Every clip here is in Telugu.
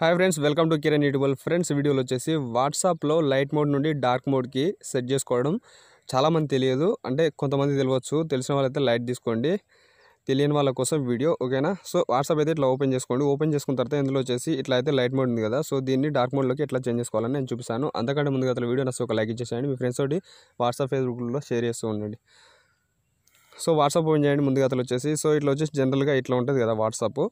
hi friends welcome to Kiran YouTube friends వీడియోలు వచ్చేసి వాట్సాప్లో లైట్ మోడ్ నుండి డార్క్ మోడ్కి సెట్ చేసుకోవడం చాలామంది తెలియదు అంటే కొంతమంది తెలియవచ్చు తెలిసిన వాళ్ళైతే లైట్ తీసుకోండి తెలియని వాళ్ళ కోసం వీడియో ఓకేనా సో వాట్సాప్ అయితే ఇట్లా ఓపెన్ చేసుకోండి ఓపెన్ చేసుకున్న తర్వాత ఇందులో వచ్చేసి ఇట్లా అయితే లైట్ మోడ్ ఉంది కదా సో దీన్ని డార్క్ మోడ్లోకి ఎట్లా చేంజ్ చేసుకోవాలని నేను చూపిస్తాను అంతకంటే ముందుగా అతను వీడియో నచ్చి ఒక లైక్ ఇచ్చేసేయండి మీ ఫ్రెండ్స్ తోటి వాట్సాప్ ఫేస్బుక్లో షేర్ చేస్తూ ఉండండి సో వాట్సాప్ ఓపెన్ చేయండి ముందుగా అసలు వచ్చేసి సో ఇట్లా వచ్చేసి జనరల్గా ఇట్లా ఉంటుంది కదా వాట్సాప్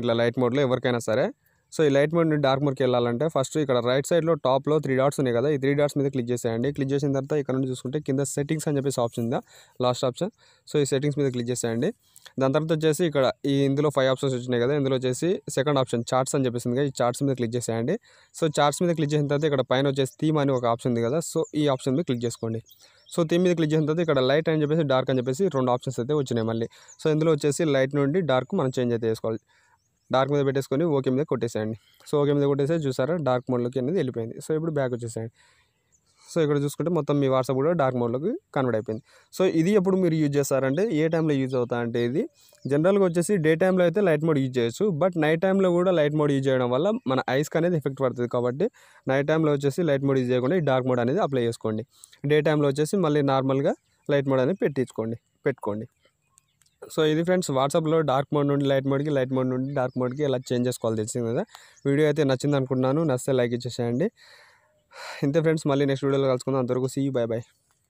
ఇట్లా లైట్ మోడ్లో ఎవరికైనా సరే సో ఈ లైట్ మోడ్ నుండి డార్క్ మోడ్కి వెళ్ళాలంటే ఫస్ట్ ఇక్కడ రైట్ సైడ్లో టాప్లో త్రీ డాట్స్ ఉన్నాయి కదా ఈ త్రీ డాట్స్ మీద క్లిక్ చేసేయండి క్లిక్ చేసిన తర్వాత ఇక్కడ నుండి చూసుకుంటే కింద సెట్టింగ్స్ అని చెప్పేసి ఆప్షన్ ఉందా లాస్ట్ ఆప్షన్ సో ఈ సెట్టింగ్స్ మీద క్లిక్ చేసేయండి దాని తర్వాత వచ్చేసి ఇక్కడ ఈ ఇందులో ఫైవ్ ఆప్షన్స్ వచ్చినాయి కదా ఇందులో వచ్చేసి సెకండ్ ఆప్షన్ చార్ట్స్ అని చెప్పేసింది కదా ఈ చార్ట్స్ మీద క్లిక్ చేసేయండి సో చార్ట్స్ మీద క్లిక్ చేసిన తర్వాత ఇక్కడ పైన వచ్చేసి థీమ్ అని ఒక ఆప్షన్ ఉంది కదా సో ఈ ఆప్షన్ మీద క్లిక్ చేసుకోండి సో థీమ్ మీద క్లిక్ చేసిన తర్వాత ఇక్కడ లైట్ అని చెప్పేసి డార్క్ అని చెప్పేసి రెండు ఆప్షన్స్ అయితే వచ్చినాయి మళ్ళీ సో ఇందులో వచ్చేసి లైట్ నుండి డార్క్ మనం చేంజ్ అయితే చేసుకోవాలి డార్క్ మీద పెట్టేసుకొని ఓకే మీద కొట్టేసేయండి సో ఓకే మీద కొట్టేసే చూసారా డార్క్ మోడ్లోకి అనేది వెళ్ళిపోయింది సో ఇప్పుడు బ్యాక్ వచ్చేసేయండి సో ఇక్కడ చూసుకుంటే మొత్తం మీ వాట్సాప్ కూడా డార్క్ మోడ్లోకి కన్వర్ట్ అయిపోయింది సో ఇది ఎప్పుడు మీరు యూజ్ చేస్తారంటే ఏ టైంలో యూజ్ అవుతా అంటే ఇది జనరల్గా వచ్చేసి డే టైంలో అయితే లైట్ మోడ్ యూజ్ చేయొచ్చు బట్ నైట్ టైంలో కూడా లైట్ మోడ్ యూజ్ చేయడం వల్ల మన ఐస్కి అనేది ఎఫెక్ట్ పడుతుంది కాబట్టి నైట్ టైంలో వచ్చేసి లైట్ మోడ్ యూజ్ చేయకుండా ఈ డార్క్ మోడ్ అనేది అప్లై చేసుకోండి డే టైంలో వచ్చేసి మళ్ళీ నార్మల్గా లైట్ మోడ్ అనేది పెట్టించుకోండి పెట్టుకోండి సో ఇది ఫ్రెండ్స్ వాట్సాప్లో డార్క్ మోడ్ నుండి లైట్ మోడ్కి లైట్ మోడ్ నుండి డార్క్ మోడ్కి ఇలా చేంజ్ చేసుకోవాలి తెలిసింది కదా వీడియో అయితే నచ్చింది అనుకున్నాను నచ్చితే లైక్ ఇచ్చేసేయండి ఇంతే ఫ్రెండ్స్ మళ్ళీ నెక్స్ట్ వీడియోలో కలుసుకుందాం అంతవరకు సీ బై బై